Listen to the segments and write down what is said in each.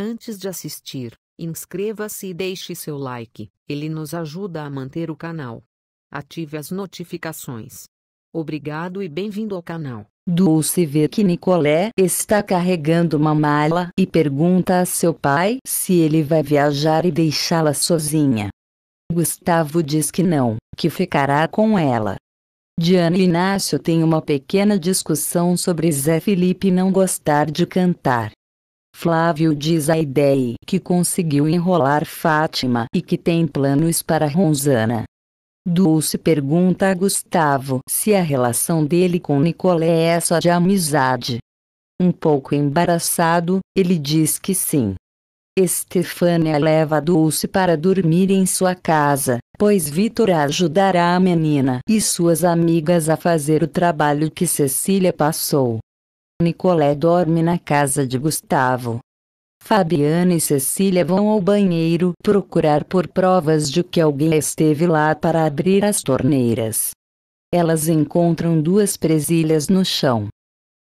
Antes de assistir, inscreva-se e deixe seu like, ele nos ajuda a manter o canal. Ative as notificações. Obrigado e bem-vindo ao canal. Dulce vê que Nicolé está carregando uma mala e pergunta a seu pai se ele vai viajar e deixá-la sozinha. Gustavo diz que não, que ficará com ela. Diana e Inácio têm uma pequena discussão sobre Zé Felipe não gostar de cantar. Flávio diz a ideia que conseguiu enrolar Fátima e que tem planos para Ronzana. Dulce pergunta a Gustavo se a relação dele com Nicole é essa de amizade. Um pouco embaraçado, ele diz que sim. Estefânia leva Dulce para dormir em sua casa, pois Vitor ajudará a menina e suas amigas a fazer o trabalho que Cecília passou. Nicolé dorme na casa de Gustavo. Fabiana e Cecília vão ao banheiro procurar por provas de que alguém esteve lá para abrir as torneiras. Elas encontram duas presilhas no chão.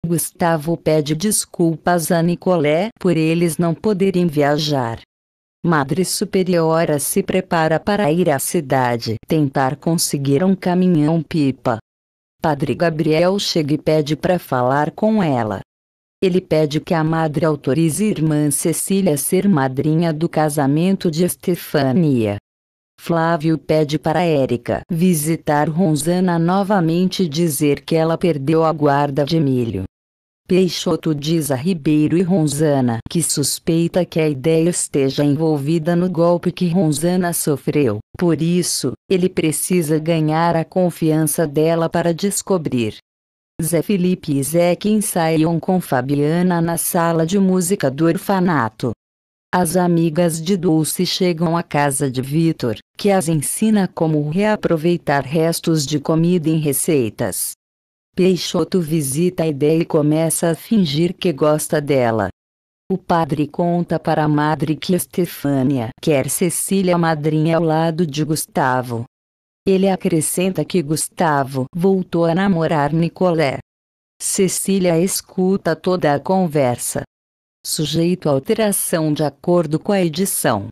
Gustavo pede desculpas a Nicolé por eles não poderem viajar. Madre Superiora se prepara para ir à cidade tentar conseguir um caminhão-pipa. Padre Gabriel chega e pede para falar com ela. Ele pede que a madre autorize a irmã Cecília a ser madrinha do casamento de Estefania. Flávio pede para Érica visitar Ronzana novamente e dizer que ela perdeu a guarda de milho. Peixoto diz a Ribeiro e Ronzana que suspeita que a ideia esteja envolvida no golpe que Ronzana sofreu. Por isso, ele precisa ganhar a confiança dela para descobrir. Zé Felipe e Zeca ensaiam com Fabiana na sala de música do orfanato. As amigas de Dulce chegam à casa de Vitor, que as ensina como reaproveitar restos de comida em receitas. Peixoto visita a ideia e começa a fingir que gosta dela. O padre conta para a madre que Estefânia quer Cecília madrinha ao lado de Gustavo. Ele acrescenta que Gustavo voltou a namorar Nicolé. Cecília escuta toda a conversa. Sujeito a alteração de acordo com a edição.